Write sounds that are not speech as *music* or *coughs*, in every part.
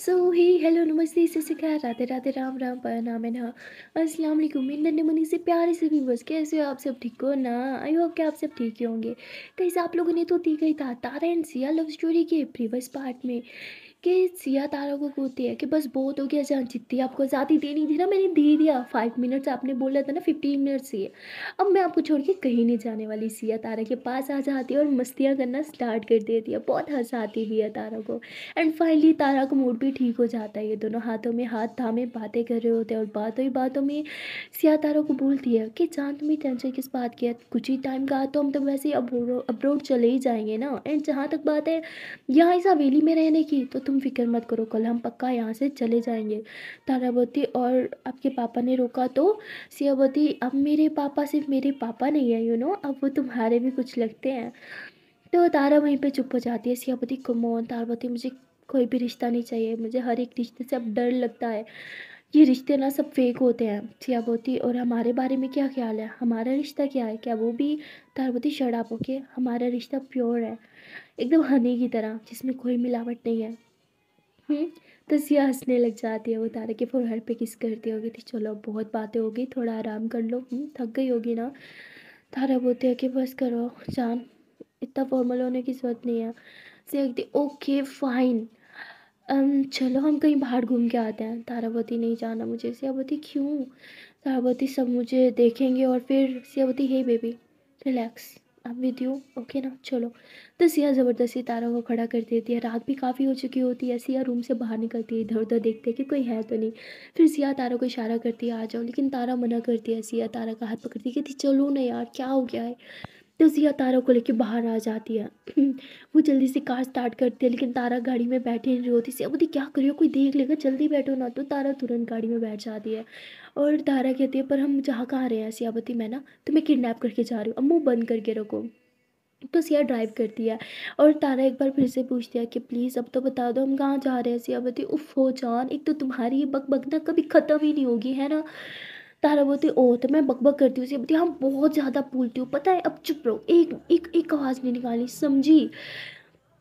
सो ही hello नमस्ते इसे सिखा राधे राधे राम राम पर नाम है ना अस्सलाम वालेकुम नन्हे से प्यारे से भी बस कैसे हो आप सब ठीक हो ना आई होप कि आप सब ठीक ही होंगे कैसे आप लोगों ने तो दी गई था Tara and Siya love story के प्रीवियस पार्ट में कि सिया तारा को होती है कि बस बहुत हो गया जान जितनी आपको आज़ादी देनी थी ना मैंने दे दिया फाइव मिनट्स आपने बोला था ना फिफ्टीन मिनट्स ये अब मैं आपको छोड़ के कहीं नहीं जाने वाली सिया तारा के पास आ जाती है और मस्तियाँ करना स्टार्ट कर देती है बहुत हंसाती भी है तारा को एंड फाइनली तारा का मूड भी ठीक हो जाता है ये दोनों हाथों में हाथ थामे बातें कर रहे होते हैं और बातों ही बातों में सिया तारा को बोलती है कि जान तुम्हें टेंशन किस बात की है कुछ ही टाइम का तो हम तो वैसे ही अब्रोड चले ही जाएंगे ना एंड जहाँ तक बात है यहाँ इस हवेली में रहने की तो तुम फिक्र मत करो कल हम पक्का यहाँ से चले जाएंगे तारावती और आपके पापा ने रोका तो सियावती अब मेरे पापा सिर्फ मेरे पापा नहीं है यू नो अब वो तुम्हारे भी कुछ लगते हैं तो तारा वहीं पे चुप हो जाती है सियावती कुमोन तारावती मुझे कोई भी रिश्ता नहीं चाहिए मुझे हर एक रिश्ते से अब डर लगता है ये रिश्ते ना सब फेक होते हैं सियावती और हमारे बारे में क्या ख्याल है हमारा रिश्ता क्या है क्या वो भी तारावती शराब होके हमारा रिश्ता प्योर है एकदम हनी की तरह जिसमें कोई मिलावट नहीं है हम्म, तो सिया हंसने लग जाती है वो तारा के फोरहेड पे किस करती होगी तो चलो बहुत बातें होगी थोड़ा आराम कर लो हम्म, थक गई होगी ना तारा बोलते है कि बस करो जान इतना फॉर्मल होने की जरूरत नहीं है सिया कहती ओके फाइन चलो हम कहीं बाहर घूम के आते हैं तारावती नहीं जाना मुझे सियावती क्यों तारावती सब मुझे देखेंगे और फिर Siyavati hey baby relax I with you okay ना चलो तो सिया ज़बरदस्ती तारा को खड़ा कर देती है रात भी काफ़ी हो चुकी होती है सिया रूम से बाहर निकलती है इधर उधर देखते हैं कि कोई है तो नहीं फिर सिया तारा को इशारा करती है आ जाओ लेकिन तारा मना करती है सिया तारा का हाथ पकड़ती है कि चलो ना यार क्या हो गया है तो जिया तारा को लेके बाहर आ जाती है *clears throat* वो जल्दी से कार स्टार्ट करती है लेकिन तारा गाड़ी में बैठे नहीं होती से बोलती क्या करियो कोई देख लेगा जल्दी बैठो ना तो तारा तुरंत गाड़ी में बैठ जाती है और तारा कहती है पर हम जहाँ कहाँ रहे हैं सियाबती मैं ना तो मैं किडनैप करके जा रही हूँ अब मुँह बंद करके रखो तो सिया ड्राइव करती है और तारा एक बार फिर से पूछती है कि प्लीज़ अब तो बता दो हम कहाँ जा रहे हैं सिया उफ हो जान एक तो तुम्हारी ये बक बक ना कभी ख़त्म ही नहीं होगी है ना तारा बोलती ओ तो मैं बकबक करती हूँ उसे बोलती हम बहुत ज़्यादा बोलती हूँ पता है अब चुप रहो एक एक एक आवाज़ नहीं निकाली समझी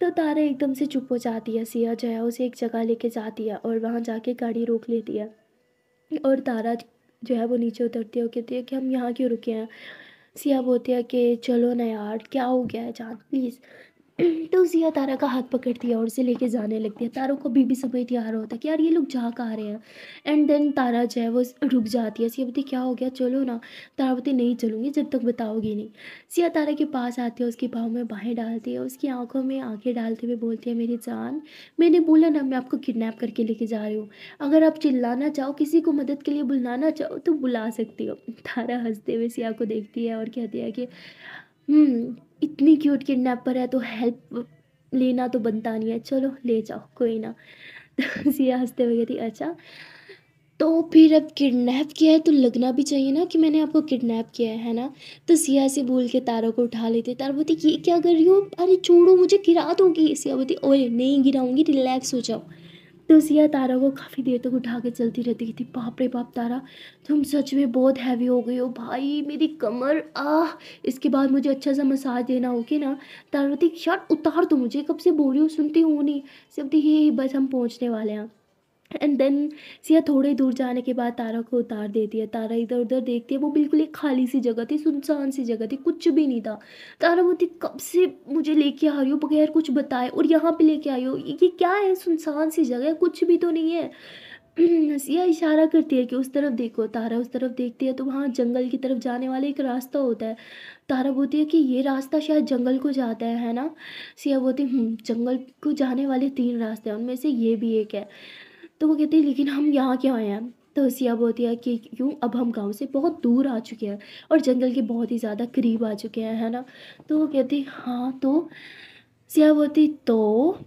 तो तारा एकदम से चुप हो जाती है सिया जो है उसे एक जगह लेके जाती है और वहाँ जाके गाड़ी रोक लेती है और तारा जो है वो नीचे उतरती है और कहती है कि हम यहाँ क्यों रुके हैं सिया बोलती है कि चलो ना यार क्या हो गया है जान प्लीज़ तो जिया तारा का हाथ पकड़ती है और उसे लेके जाने लगती है तारों को बीबी समय तैयार होता है कि यार ये लोग जा कहा रहे हैं एंड देन तारा जो है वो रुक जाती है सियावती क्या हो गया चलो ना तारा बोलती नहीं चलूँगी जब तक बताओगी नहीं सिया तारा के पास आती है उसके भाव में बाहें डालती है उसकी आँखों में आँखें डालते हुए बोलती है मेरी जान मैंने बोला ना मैं आपको किडनेप करके लेके जा रही हूँ अगर आप चिल्लाना चाहो किसी को मदद के लिए बुलाना चाहो तो बुला सकती हो तारा हंसते हुए सिया को देखती है और कहती है कि हम्म, इतनी क्यूट किडनैपर है तो हेल्प लेना तो बनता नहीं है चलो ले जाओ कोई ना तो *laughs* सिया हंसते हुए थी अच्छा तो फिर अब किडनैप किया है तो लगना भी चाहिए ना कि मैंने आपको किडनैप किया है ना तो सिया से बोल के तारा को उठा लेते तारा बोती ये क्या कर रही हो अरे छोड़ो मुझे गिरा दोगी सिया बोती ओए नहीं गिराऊंगी रिलैक्स हो जाओ तो सिया तारा को काफ़ी देर तक उठा के चलती रहती थी बाप रे बाप तारा तुम सच में बहुत हैवी हो गई हो भाई मेरी कमर आह इसके बाद मुझे अच्छा सा मसाज देना ओके ना तारा बोलती यार उतार दो तो मुझे कब से बोल रही हो सुनती हूँ नहीं सब ये बस हम पहुँचने वाले हैं एंड देन सिया थोड़े दूर जाने के बाद तारा को उतार देती है तारा इधर उधर देखती है वो बिल्कुल एक खाली सी जगह थी सुनसान सी जगह थी कुछ भी नहीं था तारा बोलती कब से मुझे लेके आ रही हो बगैर कुछ बताए और यहाँ पे लेके आई हो ये क्या है सुनसान सी जगह कुछ भी तो नहीं है *clears throat* सिया इशारा करती है कि उस तरफ देखो तारा उस तरफ देखती है तो वहाँ जंगल की तरफ जाने वाला एक रास्ता होता है तारा बोलती है कि ये रास्ता शायद जंगल को जाता है है ना सिया बोलती हम्म, जंगल को जाने वाले तीन रास्ते हैं उनमें से ये भी एक है तो वो कहते हैं लेकिन हम यहाँ क्या आए हैं हसिया तो बोलती है कि क्यों अब हम गांव से बहुत दूर आ चुके हैं और जंगल के बहुत ही ज़्यादा करीब आ चुके हैं है ना तो वो कहती हाँ तो सिया बोती तो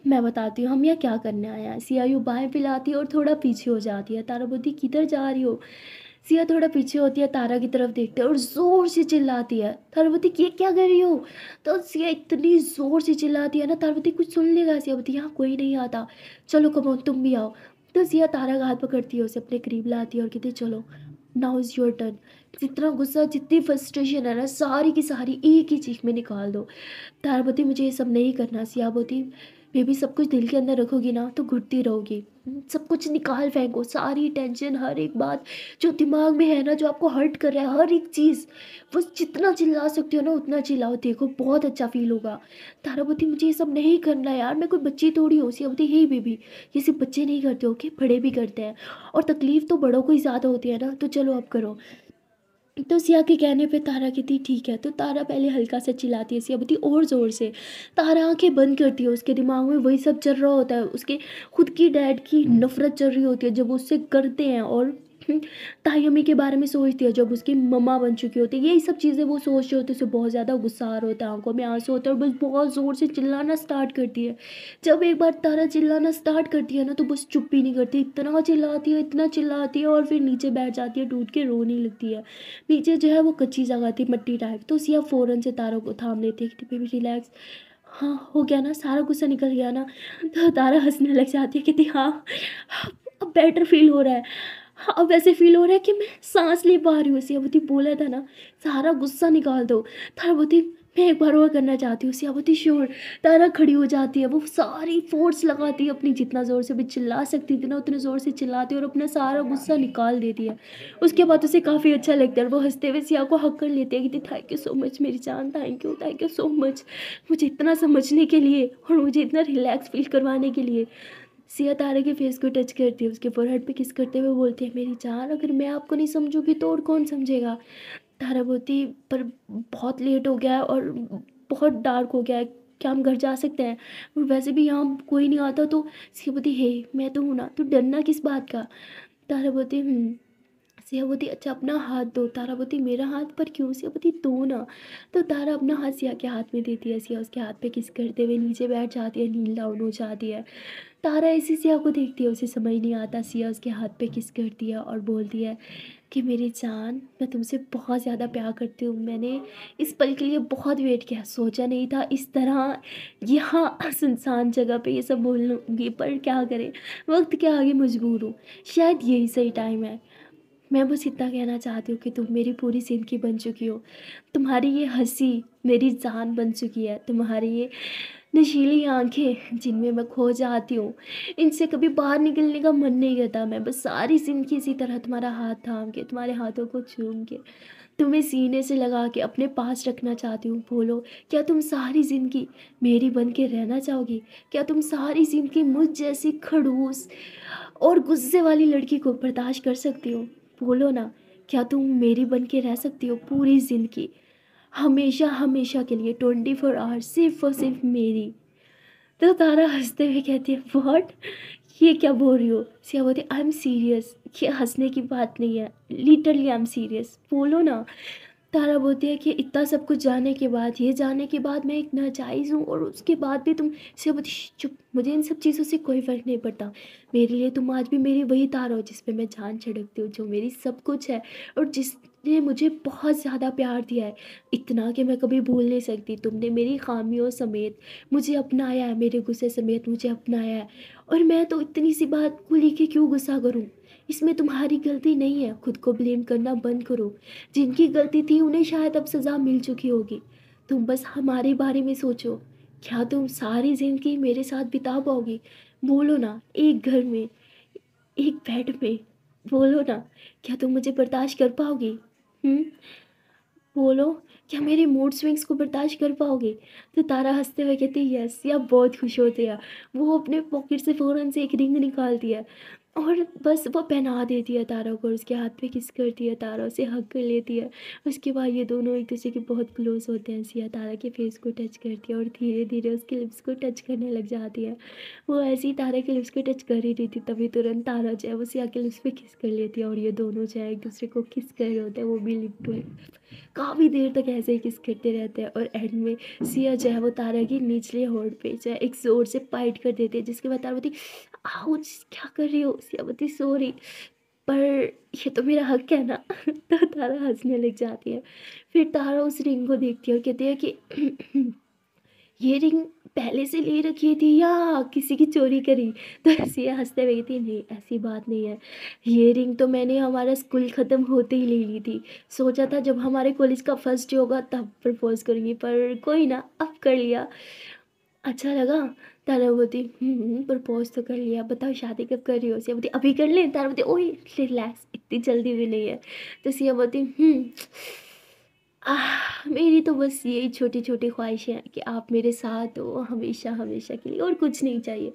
मैं बताती हूँ हम यहाँ क्या करने आए हैं सिया यूँ बाएँ पिलाती और थोड़ा पीछे हो जाती है तारा बोती किधर जा रही हो सिया थोड़ा पीछे होती है तारा की तरफ देखते हैं और ज़ोर से चिल्लाती है तारावती ये क्या कर रही हो तो सिया इतनी ज़ोर से चिल्लाती है ना तारावती कुछ सुन लेगा सिया यहाँ कोई नहीं आता चलो कमो तुम भी आओ तो जिया तारा का हाथ पकड़ती है उसे अपने करीब लाती है और कहती चलो नाउ इज़ योर टर्न जितना गुस्सा जितनी फ्रस्ट्रेशन है ना सारी की सारी एक ही चीख में निकाल दो तारा बोती मुझे ये सब नहीं करना सिया बोती बेबी सब कुछ दिल के अंदर रखोगी ना तो घुटती रहोगी सब कुछ निकाल फेंको सारी टेंशन हर एक बात जो दिमाग में है ना जो आपको हर्ट कर रहा है हर एक चीज़ वो जितना चिल्ला सकते हो ना उतना चिल्लाओ देखो बहुत अच्छा फील होगा तारापति मुझे ये सब नहीं करना यार मैं कोई बच्ची थोड़ी हूँ सियापति हे बेबी ये सिर्फ बच्चे नहीं करते ओके बड़े भी करते हैं और तकलीफ़ तो बड़ों को ही ज़्यादा होती है ना तो चलो आप करो तो सिया के कहने पे तारा कहती ठीक है तो तारा पहले हल्का सा चिल्लाती है सिया बोलती और ज़ोर से तारा आंखें बंद करती है उसके दिमाग में वही सब चल रहा होता है उसके खुद की डैड की नफ़रत चल रही होती है जब उससे करते हैं और तायमी के बारे में सोचती है जब उसकी मम्मा बन चुकी होती है यही सब चीज़ें वो सोच रहे है उसे बहुत ज़्यादा गुस्सा आ रहा होता है आंखों में आंसू होते हैं और बस बहुत ज़ोर से चिल्लाना स्टार्ट करती है जब एक बार तारा चिल्लाना स्टार्ट करती है ना तो बस चुप ही नहीं करती इतना चिल्लाती है इतना चिल्लाती है और फिर नीचे बैठ जाती है टूट के रोने लगती है नीचे जो है वो कच्ची जगह थी मट्टी टाइप तो सिया फ़ौरन से तारों को थाम लेती है कि बेबी रिलैक्स हाँ हो गया ना सारा गुस्सा निकल गया ना तो तारा हंसने लग जाती है कि हाँ अब बेटर फील हो रहा है हाँ, अब ऐसे फील हो रहा है कि मैं सांस ले पा रही हूँ अवधि बोला था ना सारा गुस्सा निकाल दो तारावती मैं एक बार और करना चाहती हूँ अवधि श्योर तारा खड़ी हो जाती है वो सारी फोर्स लगाती है अपनी जितना ज़ोर से भी चिल्ला सकती थी ना उतने ज़ोर से चिल्लाती है और अपना सारा गुस्सा निकाल देती है उसके बाद उसे काफ़ी अच्छा लगता है वो हंसते हुए सिया को हक कर लेती है कि थैंक यू सो मच मेरी जान thank you thank you so much मुझे इतना समझने के लिए और मुझे इतना रिलैक्स फील करवाने के लिए सिया तारा के फेस को टच करती है उसके फोरहेड पे किस करते हुए बोलती है मेरी जान अगर मैं आपको नहीं समझूंगी तो और कौन समझेगा तारा बोलती पर बहुत लेट हो गया है और बहुत डार्क हो गया है क्या हम घर जा सकते हैं और वैसे भी यहाँ कोई नहीं आता तो सिया बोलती हे मैं तो हूँ ना तो डरना किस बात का तारा बोलती सियावती अच्छा अपना हाथ दो तारावती मेरा हाथ पर क्यों सियावती दो ना तो तारा अपना हाथ सिया के हाथ में देती है सिया उसके हाथ पे किस करते हुए नीचे बैठ जाती है नील डाउन हो जाती है तारा ऐसी सिया को देखती है उसे समझ नहीं आता सिया उसके हाथ पे किस करती है और बोलती है कि मेरी जान मैं तुमसे बहुत ज़्यादा प्यार करती हूँ मैंने इस पल के लिए बहुत वेट किया सोचा नहीं था इस तरह यहाँ सुनसान जगह पे ये सब बोल लूँगी पर क्या करें वक्त के आगे मजबूर हूँ शायद यही सही टाइम है मैं बस इतना कहना चाहती हूँ कि तुम मेरी पूरी ज़िंदगी बन चुकी हो तुम्हारी ये हंसी मेरी जान बन चुकी है तुम्हारी ये नशीली आंखें जिनमें मैं खो जाती हूँ इनसे कभी बाहर निकलने का मन नहीं करता मैं बस सारी ज़िंदगी इसी तरह तुम्हारा हाथ थाम के तुम्हारे हाथों को चूम के तुम्हें सीने से लगा के अपने पास रखना चाहती हूँ बोलो क्या तुम सारी ज़िंदगी मेरी बन के रहना चाहोगी क्या तुम सारी ज़िंदगी मुझ जैसी खड़ूस और गुस्से वाली लड़की को बर्दाश्त कर सकती हो बोलो ना क्या तुम मेरी बन के रह सकती हो पूरी ज़िंदगी हमेशा हमेशा के लिए ट्वेंटी फोर आवर्स सिर्फ और सिर्फ मेरी तो तारा हंसते हुए कहती है वॉट ये क्या बोल रही हो सिया बोलती आई एम सीरियस ये हंसने की बात नहीं है लिटरली आई एम सीरियस बोलो ना तारा है कि इतना सब कुछ जाने के बाद ये जाने के बाद मैं एक नाजायज़ हूँ और उसके बाद भी तुम सब चुप मुझे इन सब चीज़ों से कोई फ़र्क नहीं पड़ता मेरे लिए तुम आज भी मेरी वही तारा हो जिस पर मैं जान छिड़कती हूँ जो मेरी सब कुछ है और जिसने मुझे बहुत ज़्यादा प्यार दिया है इतना कि मैं कभी भूल नहीं सकती तुमने मेरी खामियों समेत मुझे अपनाया है मेरे गुस्से समेत मुझे अपनाया है और मैं तो इतनी सी बात को लेके क्यों गुस्सा करूँ इसमें तुम्हारी गलती नहीं है खुद को ब्लेम करना बंद करो जिनकी गलती थी उन्हें शायद अब सज़ा मिल चुकी होगी तुम बस हमारे बारे में सोचो क्या तुम सारी ज़िंदगी मेरे साथ बिता पाओगी बोलो ना एक घर में एक बेड में बोलो ना क्या तुम मुझे बर्दाश्त कर पाओगी हम्म? बोलो क्या मेरे मूड स्विंग्स को बर्दाश्त कर पाओगे तो तारा हंसते हुए कहते यस या बहुत खुश होते हैं वो अपने पॉकेट से फ़ौरन से एक रिंग निकालती है और बस वो पहना देती है तारा को उसके हाथ पे किस करती है तारा उसे हक कर लेती है उसके बाद ये दोनों एक दूसरे के बहुत क्लोज होते हैं सिया तारा के फेस को टच करती है और धीरे धीरे उसके लिप्स को टच करने लग जाती है वो ऐसे ही तारा के लिप्स को टच कर ही रही थी तभी तुरंत तारा जो है वो सिया के लिप्स पर किस कर लेती है और ये दोनों जो है एक दूसरे को किस कर रहे होते हैं वो भी लिप टू काफ़ी देर तक ऐसे ही किस करते रहते हैं और एंड में सिया जो है वो तारा की निचले होड़ पे जो है एक ज़ोर से पाइट कर देती है जिसके बाद तारा बोलती आओ क्या कर रही हो सियावती सॉरी पर ये तो मेरा हक है ना *laughs* तो तारा हंसने लग जाती है फिर तारा उस रिंग को देखती है और कहती है कि *clears throat* ये रिंग पहले से ले रखी थी या किसी की चोरी करी *laughs* तो ऐसी हंसते हुए थी नहीं ऐसी बात नहीं है ये रिंग तो मैंने हमारा स्कूल ख़त्म होते ही ले ली थी सोचा था जब हमारे कॉलेज का फर्स्ट डे होगा तब प्रपोज़ करूँगी पर कोई ना अब कर लिया अच्छा लगा तारा बोलती हम्म, हम्म, प्रपोज तो कर लिया बताओ शादी कब कर रही हो सिया बोलती अभी कर ले तारा बोलती ओए रिलैक्स इतनी जल्दी भी नहीं है तो सिया बोलती हम्म, आ, मेरी तो बस यही छोटी छोटी ख्वाहिशें हैं कि आप मेरे साथ हो हमेशा हमेशा के लिए और कुछ नहीं चाहिए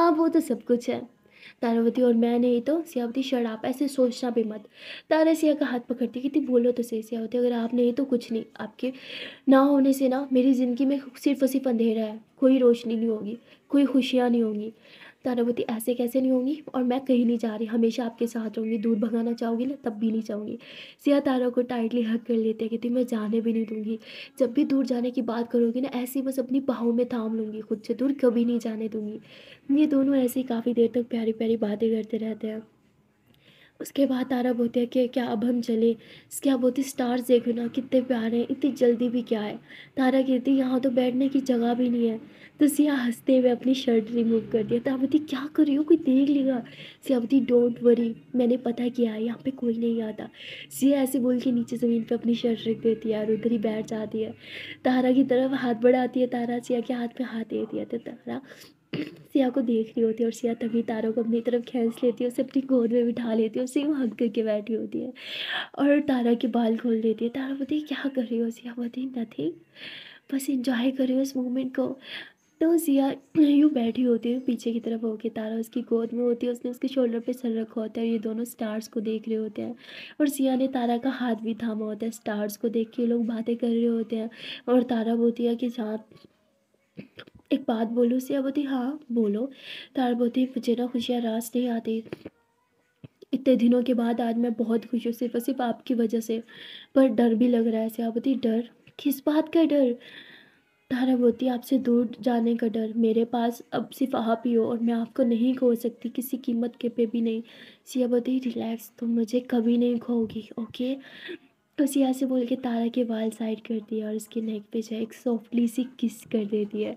आप वो तो सब कुछ है तारावती और मैं नहीं तो सियावती शराब ऐसे सोचना भी मत तारा सिया का हाथ पकड़ती कहती बोलो तो सही सियावती अगर आप नहीं तो कुछ नहीं आपके ना होने से ना मेरी ज़िंदगी में सिर्फ सिर्फ अंधेरा है कोई रोशनी नहीं होगी कोई खुशियाँ नहीं होंगी तारा बोती ऐसे कैसे नहीं होंगी और मैं कहीं नहीं जा रही हमेशा आपके साथ रहूँगी दूर भगाना चाहूँगी ना तब भी नहीं चाहूँगी सिया तारा को टाइटली हक कर लेते हैं कहती मैं जाने भी नहीं दूँगी जब भी दूर जाने की बात करोगी ना ऐसे बस अपनी बाहों में थाम लूँगी खुद से दूर कभी नहीं जाने दूँगी ये दोनों ऐसे ही काफ़ी देर तक प्यारी प्यारी बातें करते रहते हैं उसके बाद तारा बोलते हैं कि क्या अब हम चले क्या बोलती स्टार्स देखो ना कितने प्यारे हैं इतनी जल्दी भी क्या है तारा कहती यहाँ तो बैठने की जगह भी नहीं है तो सिया हंसते हुए अपनी शर्ट रिमूव कर दिया ताबती तो क्या कर रही हो कोई देख लेगा सियावती डोंट वरी मैंने पता किया है यहाँ पे कोई नहीं आता सिया ऐसे बोल के नीचे ज़मीन पे अपनी शर्ट रख देती है और उधर ही बैठ जाती है तारा की तरफ हाथ बढ़ाती है तारा सिया के हाथ पे हाथ दे दिया तो तारा *clears throat* सिया को देख रही होती है और सिया तभी तारा को अपनी तरफ खींच लेती है उसे अपनी गोद में बिठा लेती है उसे वो हक करके बैठी होती है और तारा के बाल खोल देती है तारा बताइए क्या कर रही हो सिया नथिंग बस इंजॉय कर हो इस मोमेंट को तो जिया यूँ बैठी होती है पीछे की तरफ होके तारा उसकी गोद में होती है उसने उसके शोल्डर पे सर रखा होता है और ये दोनों स्टार्स को देख रहे होते हैं और जिया ने तारा का हाथ भी थामा होता है स्टार्स को देख के लोग बातें कर रहे होते हैं और तारा बोती है कि जहाँ एक बात बोलो सिया बोती हाँ बोलो तारा बोती मुझे ना खुशियाँ रास नहीं आती इतने दिनों के बाद आज मैं बहुत खुश हूँ सिर्फ और सिर्फ आपकी वजह से पर डर भी लग रहा है सिया डर किस बात का डर डर बहुत ही आपसे दूर जाने का डर मेरे पास अब सिर्फ आप ही हो और मैं आपको नहीं खो सकती किसी कीमत के पे भी नहीं सिया बोती रिलैक्स तुम मुझे कभी नहीं खोगी ओके उसी यहाँ से बोल के तारा के बाल साइड कर दिया और उसके नेक पे जो है एक सॉफ्टली सी किस कर देती है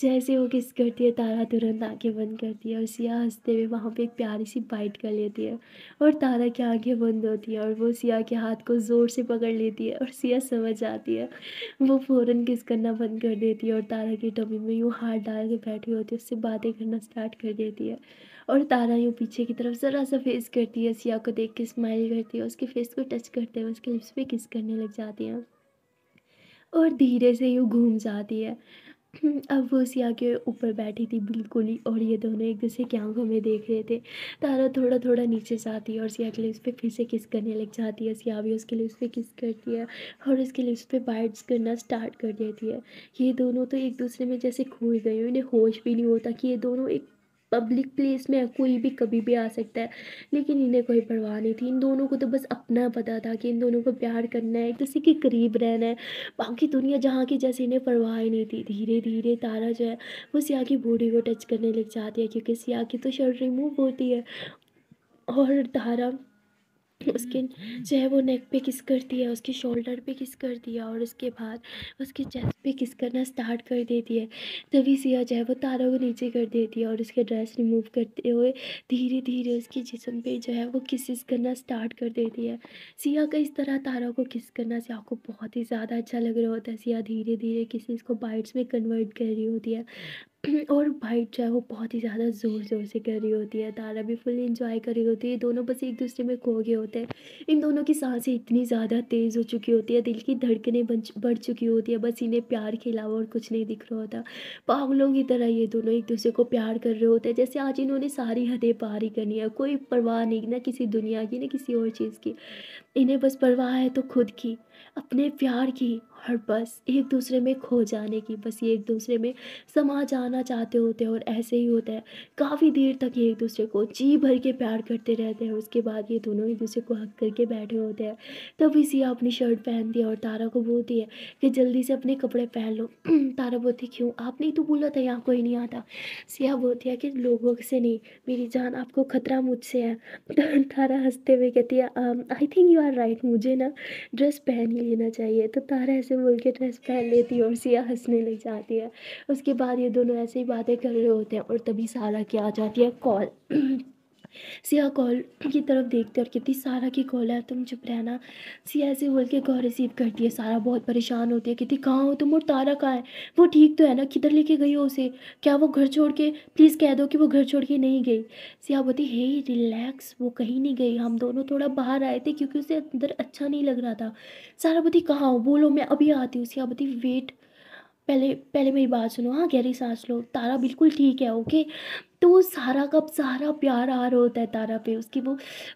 जैसे वो किस करती है तारा तुरंत आँखें बंद करती है और सिया हंसते हुए वहाँ पे एक प्यारी सी बाइट कर लेती है और तारा की आँखें बंद होती है और वो सिया के हाथ को ज़ोर से पकड़ लेती है और सिया समझ आती है वो फ़ौर किस करना बंद कर देती है और तारा की टमी में यूँ हाथ डाल के बैठी होती है उससे बातें करना स्टार्ट कर देती है और तारा यूँ पीछे की तरफ ज़रा सा फेस करती है सिया को देख के स्माइल करती है उसके फेस को टच करते हुए उसके लिप्स पे किस करने लग जाती हैं और धीरे से यूँ घूम जाती है अब वो सिया के ऊपर बैठी थी बिल्कुल ही और ये दोनों एक दूसरे की आंखों में देख रहे थे तारा थोड़ा थोड़ा नीचे जाती है और सिया के लिए उस पर फिर से किस करने लग जाती है सिया भी उसके लिए उस पर किस करती है और उसके लिए उस पर बाइट्स करना स्टार्ट कर देती है ये दोनों तो एक दूसरे में जैसे खोए गए इन्हें होश भी नहीं होता कि ये दोनों एक पब्लिक प्लेस में कोई भी कभी भी आ सकता है लेकिन इन्हें कोई परवाह नहीं थी इन दोनों को तो बस अपना पता था कि इन दोनों को प्यार करना है एक दूसरे के करीब रहना है बाकी दुनिया जहाँ की जैसे इन्हें परवाह ही नहीं थी धीरे धीरे तारा जो है वो सिया की बॉडी को टच करने लग जाती है क्योंकि सिया की तो शर्ट रिमूव होती है और तारा उसके हम्म। जो है वो नेक पे किस कर दिया उसके शोल्डर पे किस कर दिया और उसके बाद उसके चेस्ट पे किस करना स्टार्ट कर देती है तभी सिया जो है वो तारों को नीचे कर देती है और उसके ड्रेस रिमूव करते हुए धीरे धीरे उसके जिसम पे जो है वो किसिस करना स्टार्ट कर देती है सिया का इस तरह तारा को किस करना सिया को बहुत ही ज़्यादा अच्छा लग रहा होता है सिया धीरे धीरे किसी को बाइट्स में कन्वर्ट कर रही होती है *clears throat* और भाई जो है वो बहुत ही ज़्यादा ज़ोर ज़ोर से कर रही होती है तारा भी फुल इंजॉय कर रही होती है दोनों बस एक दूसरे में खो गए होते हैं इन दोनों की सांसें इतनी ज़्यादा तेज़ हो चुकी होती है दिल की धड़कने बढ़ चुकी होती है बस इन्हें प्यार के अलावा और कुछ नहीं दिख रहा होता पागलों की तरह ये दोनों एक दूसरे को प्यार कर रहे होते हैं जैसे आज इन्होंने सारी हदें पार ही करनी है कोई परवाह नहीं ना किसी दुनिया की ना किसी और चीज़ की इन्हें बस परवाह है तो खुद की अपने प्यार की और बस एक दूसरे में खो जाने की बस ये एक दूसरे में समा जाना चाहते होते हैं और ऐसे ही होता है काफ़ी देर तक ये एक दूसरे को जी भर के प्यार करते रहते हैं उसके बाद ये दोनों एक दूसरे को हक करके बैठे होते हैं तभी सिया अपनी शर्ट पहनती है और तारा को बोलती है कि जल्दी से अपने कपड़े पहन लो *clears throat* तारा बोलती क्यों आपने तो बोला था यहाँ कोई नहीं आता सिया बोलती है कि लोगों से नहीं मेरी जान आपको खतरा मुझसे है *laughs* तो तारा हंसते हुए कहती है I think you are right मुझे ना ड्रेस पहन ही लेना चाहिए तो तारा ऐसे से मिल के ड्रेस पहन लेती है और सिया हंसने लग जाती है उसके बाद ये दोनों ऐसे ही बातें कर रहे होते हैं और तभी सारा की आ जाती है कॉल *clears throat* सिया कॉल की तरफ देखते और कहती सारा की कॉल है तुम चुप रहना सिया ऐसे बोल के कॉल रिसीव करती है सारा बहुत परेशान होती है कहती कहाँ हो तुम और तारा कहाँ है वो ठीक तो है ना किधर लेके गई हो उसे क्या वो घर छोड़ के प्लीज़ कह दो कि वो घर छोड़ के नहीं गई सिया बोलती हे रिलैक्स वो कहीं नहीं गई हम दोनों थोड़ा बाहर आए थे क्योंकि उसे अंदर अच्छा नहीं लग रहा था सारा बोती कहाँ हो बोलो मैं अभी आती हूँ सिया बोती वेट पहले पहले मेरी बात सुनो हाँ गहरी सांस लो तारा बिल्कुल ठीक है ओके तो वो सारा का सारा प्यार आ रहा होता है तारा पे उसकी वो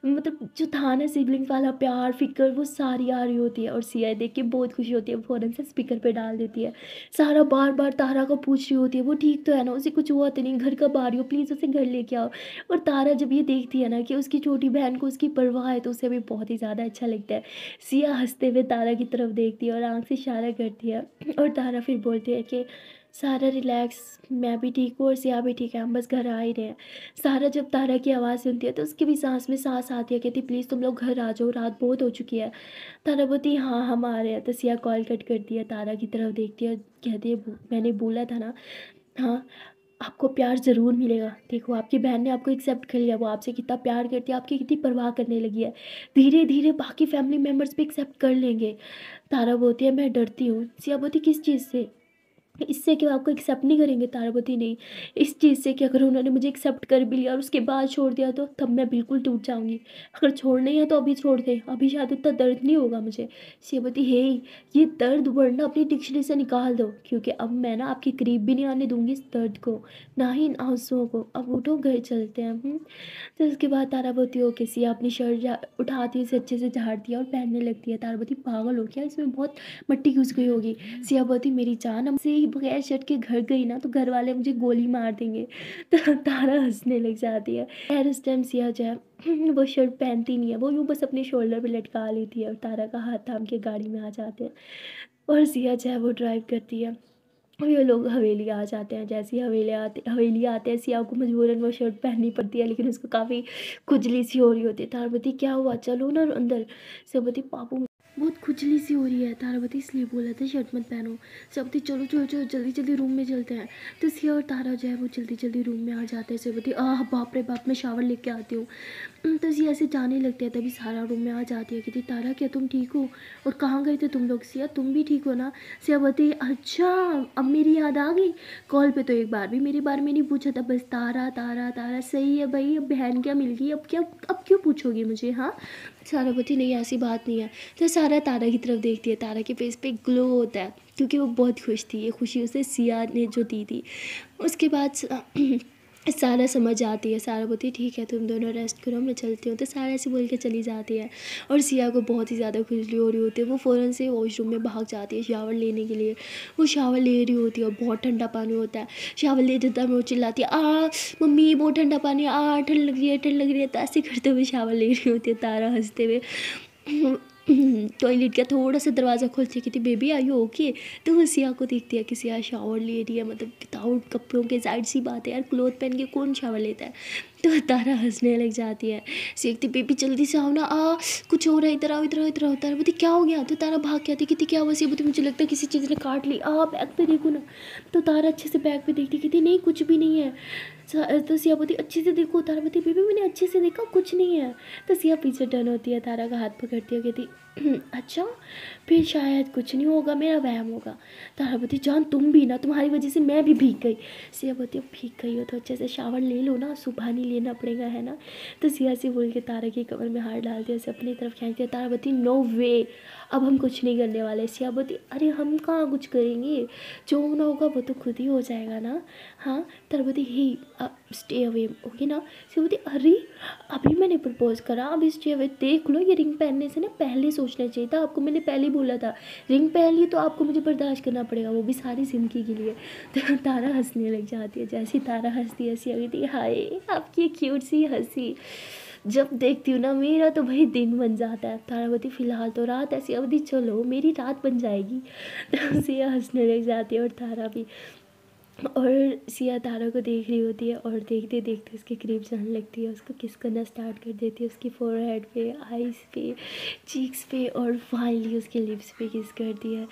मतलब जो था ना सिबलिंग वाला प्यार फिक्र वो सारी आ रही होती है और सिया देख के बहुत खुशी होती है फ़ौरन से स्पीकर पे डाल देती है सारा बार बार तारा को पूछ रही होती है वो ठीक तो है ना उसे कुछ हुआ तो नहीं घर का बाहर हो प्लीज़ उसे घर लेके आओ और तारा जब ये देखती है ना कि उसकी छोटी बहन को उसकी परवाह है तो उसे भी बहुत ही ज़्यादा अच्छा लगता है सिया हंसते हुए तारा की तरफ देखती है और आँख से इशारा करती है और तारा फिर बोलती है कि सारा रिलैक्स मैं भी ठीक हूँ और सिया भी ठीक है हम बस घर आ ही रहे हैं सारा जब तारा की आवाज़ सुनती है तो उसकी भी सांस में सांस आती है कहती प्लीज़ तुम लोग घर आ जाओ रात बहुत हो चुकी है तारा बोलती हाँ हम आ रहे हैं तो सिया कॉल कट कर दिया तारा की तरफ देखती है और कहती है मैंने बोला था ना हाँ आपको प्यार ज़रूर मिलेगा देखो आपकी बहन ने आपको एक्सेप्ट कर लिया वो आपसे कितना प्यार करती है आपकी कितनी परवाह करने लगी है धीरे धीरे बाकी फैमिली मेम्बर्स भी एक्सेप्ट कर लेंगे तारा बोलती है मैं डरती हूँ सिया बोलती किस चीज़ से इससे कि आपको एक्सेप्ट नहीं करेंगे तारावती नहीं इस चीज़ से कि अगर उन्होंने मुझे एक्सेप्ट कर भी लिया और उसके बाद छोड़ दिया तो तब मैं बिल्कुल टूट जाऊँगी अगर छोड़ नहीं है तो अभी छोड़ दें अभी शायद उतना दर्द नहीं होगा मुझे सेवती हे ये दर्द वर्ड ना अपनी डिक्शनरी से निकाल दो क्योंकि अब मैं ना आपके करीब भी नहीं आने दूँगी इस दर्द को ना ही इन आंसुओं को अब उठो घर चलते हैं हम्म। तो उसके बाद तारावती हो किसी अपनी शर्ट उठाती है अच्छे से झाड़ती है और पहनने लगती है तारावती पागल हो गया इसमें बहुत मट्टी घुस गई होगी सियावती हम्म। मेरी जान हमसे ही ही बगैर शर्ट के घर गई ना तो घर वाले मुझे गोली मार देंगे तो तारा हंसने लग जाती है खैर उस टाइम सिया जो है *clears throat* वो शर्ट पहनती नहीं है वो यूँ बस अपने शोल्डर पर लटका लेती है और तारा का हाथ थाम के गाड़ी में आ जाते हैं और सिया जो है वो ड्राइव करती है और ये लोग हवेली आ जाते हैं जैसे ही हवेली आते हवेली आते हैं सिया को मजबूरन वो शर्ट पहननी पड़ती है लेकिन उसको काफ़ी खुजली सी हो रही होती है बती क्या हुआ चलो ना अंदर सबती पापू बहुत खुजली सी हो रही है तारावती इसलिए बोला था शर्ट मत पहनो सेवती चलो चलो चलो जल्दी जल्दी रूम में चलते हैं तो सिया और तारा जो है वो जल्दी जल्दी रूम में आ जाते हैं बती आह बाप रे बाप मैं शावर लेके आती हूँ हम्म, तजिया तो ऐसे जाने लगते हैं तभी सारा रूम में आ जाती है कहती तारा क्या तुम ठीक हो और कहाँ गए थे तुम लोग सिया तुम भी ठीक हो ना सिया बताइए अच्छा अब मेरी याद आ गई कॉल पे तो एक बार भी मेरे बारे में नहीं पूछा था बस तारा तारा तारा सही है भाई अब बहन क्या मिल गई अब क्या अब क्यों पूछोगी मुझे हाँ सारा बोती नहीं ऐसी बात नहीं है तो सारा तारा की तरफ देखती है तारा के फेस पर ग्लो होता है क्योंकि वो बहुत खुश थी ये खुशी उसे सिया ने जो दी थी उसके बाद *clears throat* सारा समझ आती है सारा बोलती है ठीक है तुम दोनों रेस्ट करो मैं चलती हूँ तो सारा ऐसे बोल के चली जाती है और सिया को बहुत ही ज़्यादा खुजली हो रही होती है वो फ़ौरन से वॉशरूम में भाग जाती है शावर लेने के लिए वो शावर ले रही होती है और बहुत ठंडा पानी होता है शावर लेते टाइम वो चिल्लाती है आ मम्मी बहुत ठंडा पानी आ ठंड लग रही है ठंड लग रही है तो ऐसे करते हुए शावर ले रही होती है तारा हंसते हुए टॉयलेट *coughs* का थोड़ा सा दरवाज़ा खोल के थी बेबी आई यू ओके तो वो सिया को देखती है कि सिया शावर ले रही है मतलब विदाउट कपड़ों के जाहिर सी बात है यार क्लोथ पहन के कौन शावर लेता है तो तारा हंसने लग जाती है सीखती बेबी जल्दी से आओ ना आ कुछ हो रहा है इधर आओ इधर आओ इधर आओ तारा बोलती क्या हो गया तो तारा भाग के आती कहती क्या हुआ सी बोती मुझे लगता है किसी चीज़ ने काट ली आ बैग पे देखो ना तो तारा अच्छे से बैग पे देखती कहती नहीं कुछ भी नहीं है तो सिया बोती अच्छे से देखो तारा बोती बेबी मैंने अच्छे से देखा कुछ नहीं है तो सिया पीछे डन होती है तारा का हाथ पकड़ती है कहती *clears throat* अच्छा फिर शायद कुछ नहीं होगा मेरा वहम होगा तारावती जान तुम भी ना तुम्हारी वजह से मैं भी भीग गई सियावती अब भीग गई हो तो अच्छे से शावर ले लो ना सुबह नहीं लेना पड़ेगा है ना तो सिया से बोल के तारा की कमर में हार डाल दिया उसे अपनी तरफ खींच दिया तारावती नो वे अब हम कुछ नहीं करने वाले सियावती अरे हम कहाँ कुछ करेंगे जो ना होगा वो तो खुद ही हो जाएगा ना हाँ Taravati he stay away okay ना सियावती अरे अभी मैंने प्रपोज करा अभी स्टे अवे देख लो ये रिंग पहनने से ना पहले सो सोचना चाहिए था आपको मैंने पहले ही बोला था रिंग पहन ली तो आपको मुझे बर्दाश्त करना पड़ेगा वो भी सारी ज़िंदगी के लिए तो तारा हंसने लग जाती है जैसी तारा हंसती हंसी आ गई थी हाय आपकी क्यूट सी हंसी जब देखती हूँ ना मेरा तो भाई दिन बन जाता है तारावती फ़िलहाल तो रात ऐसी अवधि चलो मेरी रात बन जाएगी *laughs* तो हंसने लग जाती है और तारा भी और सिया तारा को देख रही होती है और देखते देखते उसके करीब जाने लगती है उसको किस करना स्टार्ट कर देती है उसकी फोरहेड पे आइज़ पे चीक्स पे और फाइनली उसके लिप्स पे किस करती है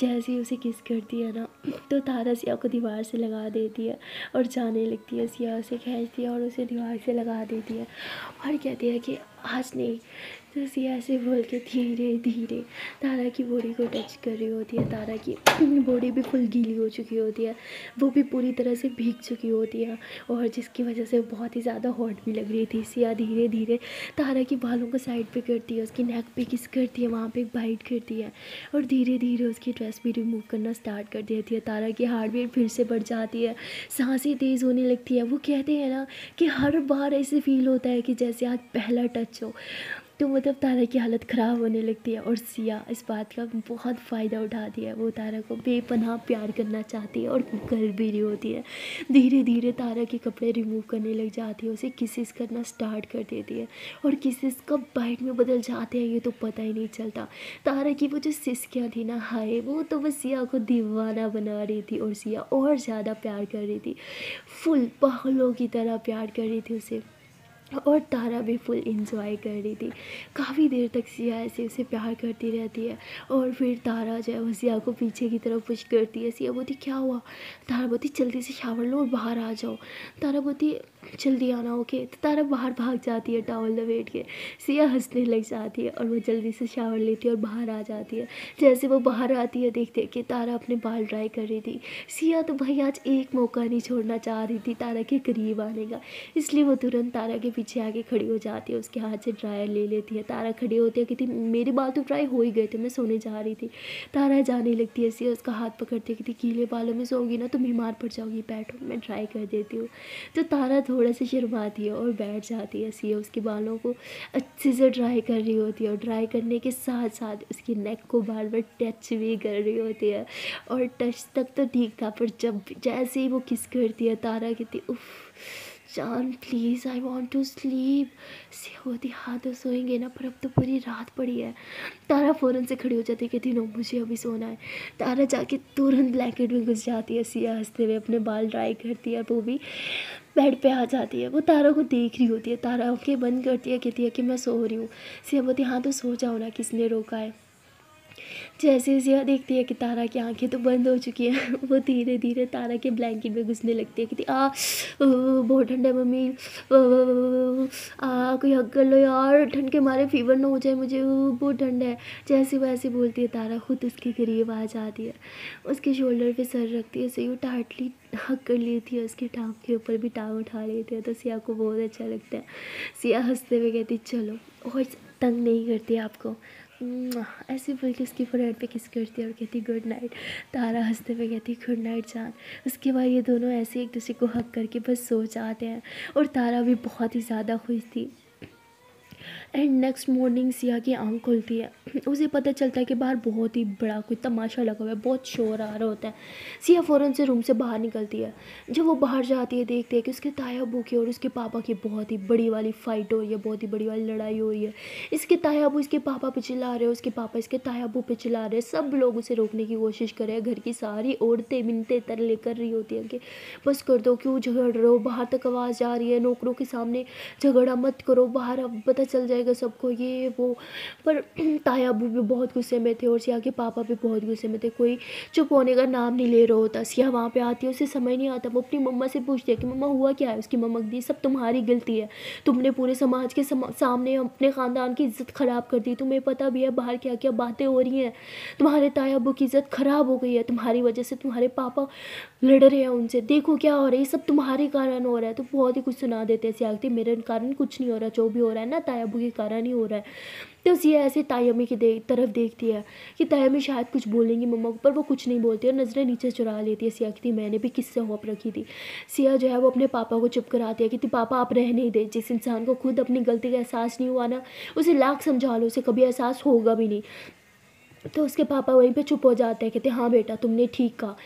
जैसे ही उसे किस करती है ना तो तारा सिया को दीवार से लगा देती है और जाने लगती है सिया उसे खींचती है और उसे दीवार से लगा देती है और कहती है कि आज नहीं तो उसी ऐसे बोल के धीरे धीरे तारा की बॉडी को टच कर रही होती है तारा की बॉडी भी फुल गीली हो चुकी होती है वो भी पूरी तरह से भीग चुकी होती है और जिसकी वजह से बहुत ही ज़्यादा हॉट भी लग रही थी सिया धीरे धीरे तारा के बालों को साइड पे करती है उसकी नेक पे किस करती है वहाँ पे एक बाइट करती है और धीरे धीरे उसकी ड्रेस भी रिमूव करना स्टार्ट कर देती है तारा की हार्ट बीट फिर से बढ़ जाती है सांसें तेज़ होने लगती है वो कहते हैं ना कि हर बार ऐसे फील होता है कि जैसे आज पहला टच हो तो मतलब तारा की हालत ख़राब होने लगती है और सिया इस बात का बहुत फ़ायदा उठाती है वो तारा को बेपनाह प्यार करना चाहती है और कर भी रही होती है धीरे धीरे तारा के कपड़े रिमूव करने लग जाती है उसे किसिस करना स्टार्ट कर देती है और किसिस कब बाइट में बदल जाते हैं ये तो पता ही नहीं चलता तारा की वो जो सिसकियाँ थी ना हाय वो तो बस सिया को दीवाना बना रही थी और सिया और ज़्यादा प्यार कर रही थी फुल पहलों की तरह प्यार कर रही थी उसे और तारा भी फुल इंजॉय कर रही थी काफ़ी देर तक सिया ऐसे उसे प्यार करती रहती है और फिर तारा जो है वो सिया को पीछे की तरफ पुश करती है सिया बोती क्या हुआ तारा बोती जल्दी से शावर लो और बाहर आ जाओ तारा बोती जल्दी आना ओके तो तारा बाहर भाग जाती है टावल लपेट के सिया हंसने लग जाती है और वो जल्दी से शावर लेती है और बाहर आ जाती है जैसे वो बाहर आती है देखते कि तारा अपने बाल ड्राई कर रही थी सिया तो भाई आज एक मौका नहीं छोड़ना चाह रही थी तारा के करीब आने का इसलिए वो तुरंत तारा के पीछे आके खड़ी हो जाती है उसके हाथ से ड्रायर ले लेती है तारा खड़ी होती है कहती मेरे बाल तो ड्राई हो ही गए थे मैं सोने जा रही थी तारा जाने लगती है ऐसे उसका हाथ पकड़ती है कहती गीले बालों में सोगी ना तो बीमार पड़ जाओगी बैठो मैं ड्राई कर देती हूँ तो तारा थोड़ा सा शर्माती है और बैठ जाती है ऐसी उसके बालों को अच्छे से ड्राई कर रही होती है और ड्राई करने के साथ साथ उसके नेक को बार बार टच भी कर रही होती है और टच तक तो ठीक था पर जब जैसे ही वो किस करती है तारा कहती उफ़ जान please I want to sleep से होती हाँ तो सोएंगे ना पर अब तो पूरी रात पड़ी है तारा फ़ौरन से खड़ी हो जाती है कहती नो मुझे अभी सोना है तारा जाके तुरंत ब्लैकेट में घुस जाती है सिया हंसते हुए अपने बाल ड्राई करती है वो भी बेड पे आ जाती है वो तारा को देख रही होती है तारा के बंद करती है कहती है कि मैं सो रही हूँ सिया बोती हाँ तो सो जाओ ना किसने रोका है जैसे जैसे यह देखती है कि तारा की आंखें तो बंद हो चुकी हैं *laughs* वो धीरे धीरे तारा के ब्लैंकेट में घुसने लगती है कि आ बहुत ठंड है मम्मी आ कोई हक कर लो यार ठंड के मारे फीवर ना हो जाए मुझे बहुत ठंड है जैसे वैसे बोलती है तारा खुद उसके करीब आ जाती है उसके शोल्डर पर सर रखती है सही टाटली हक कर लेती है उसके टाँग के ऊपर भी टाँग उठा लेती है तो सिया को बहुत अच्छा लगता है सिया हंसते हुए कहती चलो और तंग नहीं करती आपको हम्म, ऐसे बोल के उसकी फोरहेड पे किस करती है और कहती गुड नाइट तारा हंसते हुए कहती गुड नाइट चांद उसके बाद ये दोनों ऐसे एक दूसरे को हक करके बस सो जाते हैं और तारा भी बहुत ही ज़्यादा खुश थी एंड नेक्स्ट मॉर्निंग सिया की आँख खुलती है उसे पता चलता है कि बाहर बहुत ही बड़ा कोई तमाशा लगा हुआ है बहुत शोर आ रहा होता है सिया फ़ौरन से रूम से बाहर निकलती है जब वो बाहर जाती है देखती है कि उसके ताया अबू की और उसके पापा की बहुत ही बड़ी वाली फ़ाइट हो रही है बहुत ही बड़ी वाली लड़ाई हो रही है इसके ताया अबू इसके पापा पे चिल्ला रहे हो उसके पापा इसके ताया अबू पे चिल्ला रहे हैं सब लोग उसे रोकने की कोशिश कर रहे हैं घर की सारी औरतें मिनते ले कर रही होती हैं कि बस कर दो क्यों झगड़ रहे हो बाहर तक आवाज़ जा रही है नौकरों के सामने झगड़ा मत करो बाहर अब पता चल जाएगा सबको ये वो पर *clears throat* ताया अबू भी बहुत गुस्से में थे और सिया के पापा भी बहुत गुस्से में थे कोई चुप होने का नाम नहीं ले रहा होता सिया वहाँ पर आती है उसे समझ नहीं आता वो अपनी मम्मा से पूछती है कि मम्मा हुआ क्या है उसकी मम्मा दी सब तुम्हारी गलती है तुमने पूरे समाज के समा, सामने अपने ख़ानदान की इज्जत ख़राब कर दी तुम्हें पता भी है बाहर क्या क्या बातें हो रही हैं तुम्हारे ताया अबू की इज्जत ख़राब हो गई है तुम्हारी वजह से तुम्हारे पापा लड़ रहे हैं उनसे देखो क्या हो रहा है ये सब तुम्हारे कारण हो रहा है तो बहुत ही कुछ सुना देते हैं सियाती मेरे कारण कुछ नहीं हो रहा जो भी हो रहा है ना ताया तायबू के कारण ही हो रहा है तो ये ऐसे तायमी की दे, तरफ देखती है कि तायमी शायद कुछ बोलेंगी मम्मा पर वो कुछ नहीं बोलती और नज़रें नीचे चुरा लेती है सिया की मैंने भी किससे होप रखी थी सिया जो है वो अपने पापा को चुप कराती है कि पापा आप रह नहीं दे जिस इंसान को खुद अपनी गलती का एहसास नहीं हुआ ना उसे लाख समझा लो उसे कभी एहसास होगा भी नहीं तो उसके पापा वहीं पर चुप हो जाते हैं कहते हाँ बेटा तुमने ठीक कहा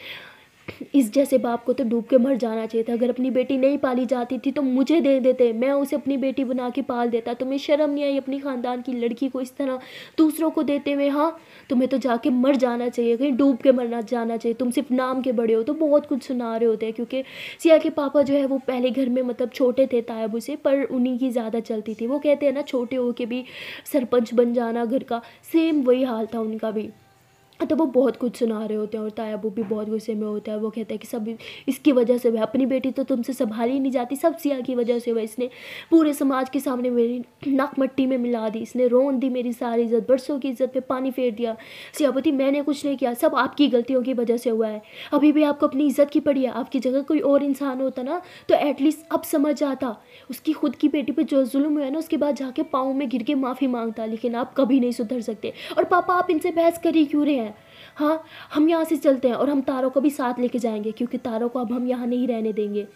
इस जैसे बाप को तो डूब के मर जाना चाहिए था अगर अपनी बेटी नहीं पाली जाती थी तो मुझे दे देते मैं उसे अपनी बेटी बना के पाल देता तुम्हें शर्म नहीं आई अपनी ख़ानदान की लड़की को इस तरह दूसरों को देते हुए हाँ तुम्हें तो जाके मर जाना चाहिए कहीं डूब के मरना जाना चाहिए तुम सिर्फ नाम के बड़े हो तो बहुत कुछ सुना रहे होते हैं क्योंकि सिया के पापा जो है वो पहले घर में मतलब छोटे थे तायबू से पर उन्हीं की ज़्यादा चलती थी वो कहते हैं ना छोटे हो के भी सरपंच बन जाना घर का सेम वही हाल था उनका भी तो वो बहुत कुछ सुना रहे होते हैं और ताया वो भी बहुत गुस्से में होता है वो कहता है कि सब इसकी वजह से वह अपनी बेटी तो तुमसे संभाली ही नहीं जाती सब सिया की वजह से वह इसने पूरे समाज के सामने मेरी नाक मट्टी में मिला दी इसने रोन दी मेरी सारी इज्जत बरसों की इज्जत पे पानी फेर दिया सियापति मैंने कुछ नहीं किया सब आपकी गलतियों की वजह से हुआ है अभी भी आपको अपनी इज्जत की पड़ी है आपकी जगह कोई और इंसान होता ना तो एटलीस्ट अब समझ आता उसकी खुद की बेटी पर जो जुल्म हुआ है ना उसके बाद जाके पाँव में गिर के माफ़ी मांगता लेकिन आप कभी नहीं सुधर सकते और पापा आप इनसे बहस कर ही क्यों रहे हैं हाँ हम यहाँ से चलते हैं और हम तारों को भी साथ लेके जाएंगे क्योंकि तारों को अब हम यहाँ नहीं रहने देंगे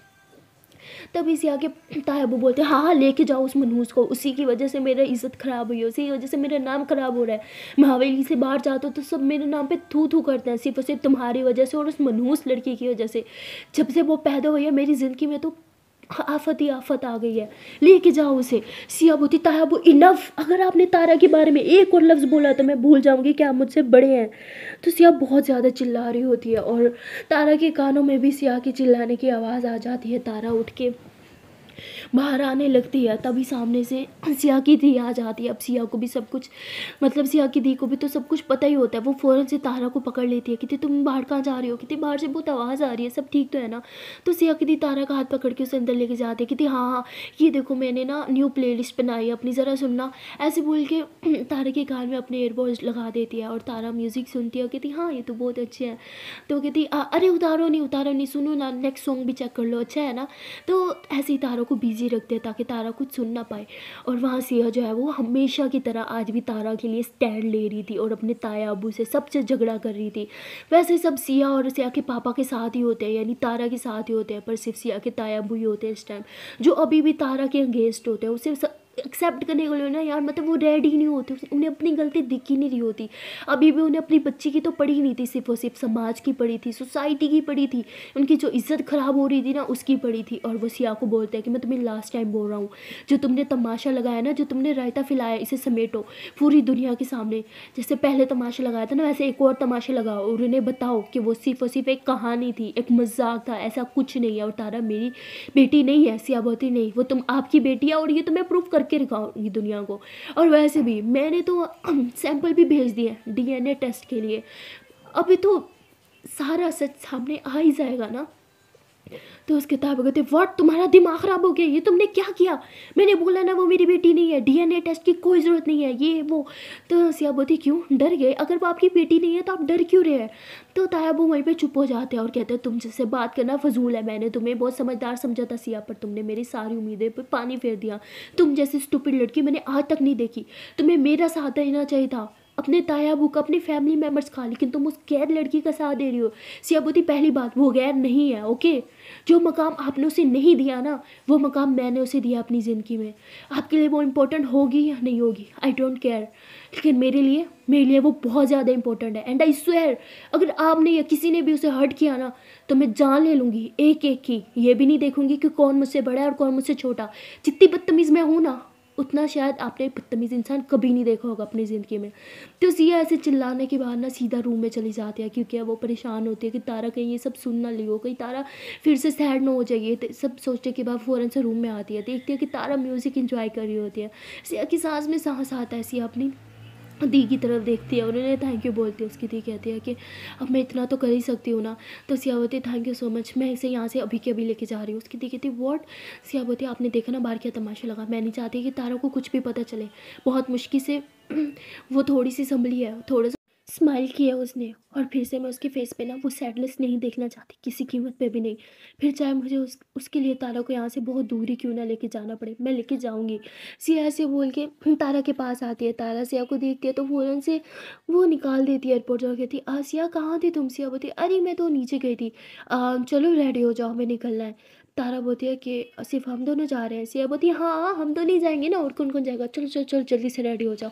तब इसी आगे तायाबू बोलते हैं हाँ हाँ लेके जाओ उस मनहूस को उसी की वजह से मेरा इज्जत ख़राब हुई है उसी की वजह से मेरा नाम ख़राब हो रहा है मैं हवेली से बाहर जाता हूँ तो सब मेरे नाम पे थू थू करते हैं सिर्फ और सिर्फ तुम्हारी वजह से और उस मनहूस लड़की की वजह से जब से वो पैदा हुई है मेरी ज़िंदगी में तो आफत ही आफत आ गई है लेके जाओ उसे ताया तायाबु इनफ अगर आपने तारा के बारे में एक और लफ्ज़ बोला तो मैं भूल जाऊँगी कि आप मुझसे बड़े हैं तो सिया बहुत ज़्यादा चिल्ला रही होती है और तारा के कानों में भी सिया के चिल्लाने की आवाज़ आ जाती है तारा उठ के बाहर आने लगती है तभी सामने से सिया की दी आ जाती है अब सिया को भी सब कुछ मतलब सिया की दी को भी तो सब कुछ पता ही होता है वो फ़ौरन से तारा को पकड़ लेती है कि तुम बाहर कहाँ जा रही हो कि बाहर से बहुत आवाज़ आ रही है सब ठीक तो है ना तो सिया की दी तारा का हाथ पकड़ के उसे अंदर लेके जाती है कि हाँ हाँ ये देखो मैंने ना न्यू प्ले बनाई है अपनी ज़रा सुनना ऐसे बोल के *clears throat* तारा के कान में अपने एयरबोज लगा देती है और तारा म्यूज़िक सुनती है कहती हाँ ये तो बहुत अच्छे हैं तो कहती अरे उतारो नहीं उतारो नहीं सुनो ना नेक्स्ट सॉन्ग भी चेक कर लो अच्छा है ना तो ऐसे ही तारों को बिज़ी रखते हैं ताकि तारा कुछ सुन ना पाए और वहाँ सिया जो है वो हमेशा की तरह आज भी तारा के लिए स्टैंड ले रही थी और अपने ताया अबू से सबसे झगड़ा कर रही थी वैसे सब सिया और सिया के पापा के साथ ही होते हैं यानी तारा के साथ ही होते हैं पर सिर्फ सिया के ताया अबू ही होते हैं इस टाइम जो अभी भी तारा के अंगेंस्ट होते हैं उसे एक्सेप्ट करने के लिए ना यार मतलब वो रेडी नहीं होती उन्हें अपनी गलती दिख ही नहीं रही होती अभी भी उन्हें अपनी बच्ची की तो पढ़ी नहीं थी सिर्फ और सिर्फ समाज की पढ़ी थी सोसाइटी की पड़ी थी उनकी जो इज्जत ख़राब हो रही थी ना उसकी पड़ी थी और वो सिया को बोलते हैं कि मैं तुम्हें लास्ट टाइम बोल रहा हूँ जो तुमने तमाशा लगाया ना जो तुमने रायता फैलाया इसे समेटो पूरी दुनिया के सामने जैसे पहले तमाशा लगाया था ना वैसे एक और तमाशा लगाओ और उन्हें बताओ कि वो सिर्फ और सिर्फ एक कहानी थी एक मजाक था ऐसा कुछ नहीं है और तारा मेरी बेटी नहीं है सिया बहुत ही नहीं वो तुम आपकी बेटी है और ये तुम्हें प्रूफ करके करके दिखाऊंगी दुनिया को और वैसे भी मैंने तो सैंपल *clears throat* भी भेज दिए डीएनए टेस्ट के लिए अभी तो सारा सच सामने आ ही जाएगा ना तो उस किताब कहते वट तुम्हारा दिमाग ख़राब हो गया ये तुमने क्या किया मैंने बोला ना वो मेरी बेटी नहीं है डीएनए टेस्ट की कोई ज़रूरत नहीं है ये वो तो सिया बोलती क्यों डर गए अगर वो आपकी बेटी नहीं है तो आप डर क्यों रहे हैं तो तायाबू वहीं पर चुप हो जाते हैं और कहते हैं तुम जैसे बात करना फजूल है मैंने तुम्हें बहुत समझदार समझा था सिया पर तुमने मेरी सारी उम्मीदें पर पानी फेर दिया तुम जैसी स्टूपिड लड़की मैंने आज तक नहीं देखी तुम्हें मेरा साथ देना चाहिए था अपने तायाबू का अपने फैमिली मेम्बर्स खा लेकिन तुम उस गैर लड़की का साथ दे रही हो बोती पहली बात वो गैर नहीं है ओके जो मकाम आपने उसे नहीं दिया ना वो मकाम मैंने उसे दिया अपनी ज़िंदगी में आपके लिए वो इम्पोर्टेंट होगी या नहीं होगी आई डोंट केयर लेकिन मेरे लिए मेरे लिए वो बहुत ज़्यादा इंपॉर्टेंट है एंड आई स्वेयर अगर आपने या किसी ने भी उसे हर्ट किया ना तो मैं जान ले लूँगी एक एक की ये भी नहीं देखूँगी कि कौन मुझसे बड़ा है और कौन मुझसे छोटा जितनी बदतमीज़ मैं हूँ ना उतना शायद आपने एक बदतमीज़ इंसान कभी नहीं देखा होगा अपनी ज़िंदगी में तो सिया ऐसे चिल्लाने के बाद ना सीधा रूम में चली जाती है क्योंकि वो परेशान होती है कि तारा कहीं ये सब सुन ना ली हो कहीं तारा फिर से सैड ना हो जाइए तो सब सोचने के बाद फ़ौरन से रूम में आती है देखती है कि तारा म्यूज़िक इंजॉय कर रही होती है सिया की सांस में सांस आता है सिया अपनी दी की तरफ देखती है उन्होंने थैंक यू बोलती है उसकी दी कहती है कि अब मैं इतना तो कर ही सकती हूँ ना तो Siyavati thank you so much मैं इसे यहाँ से अभी के अभी लेके जा रही हूँ उसकी दी कहती वॉट सियावती आपने देखा ना बाहर क्या तमाशा लगा मैं नहीं चाहती कि तारा को कुछ भी पता चले बहुत मुश्किल से *clears throat* वो थोड़ी सी संभली है थोड़ा स्माइल किया उसने और फिर से मैं उसके फेस पे ना वो सैडनेस नहीं देखना चाहती किसी कीमत पे भी नहीं फिर चाहे मुझे उस उसके लिए तारा को यहाँ से बहुत दूरी क्यों ना लेके जाना पड़े मैं लेके जाऊँगी सिया से बोल के हम्म, तारा के पास आती है तारा सिया को देखती है तो फ़ौरन से वो निकाल देती है एयरपोर्ट जाकर कहती आ सिया कहाँ थी तुम सिया बोलती अरे मैं तो नीचे गई थी आ, चलो रेडी हो जाओ हमें निकलना है तारा बोती है कि सिर्फ हम दोनों जा रहे हैं सिया बोती है हाँ हम दोनों ही जाएंगे ना और कौन कौन जाएगा चलो चलो चलो जल्दी से रेडी हो जाओ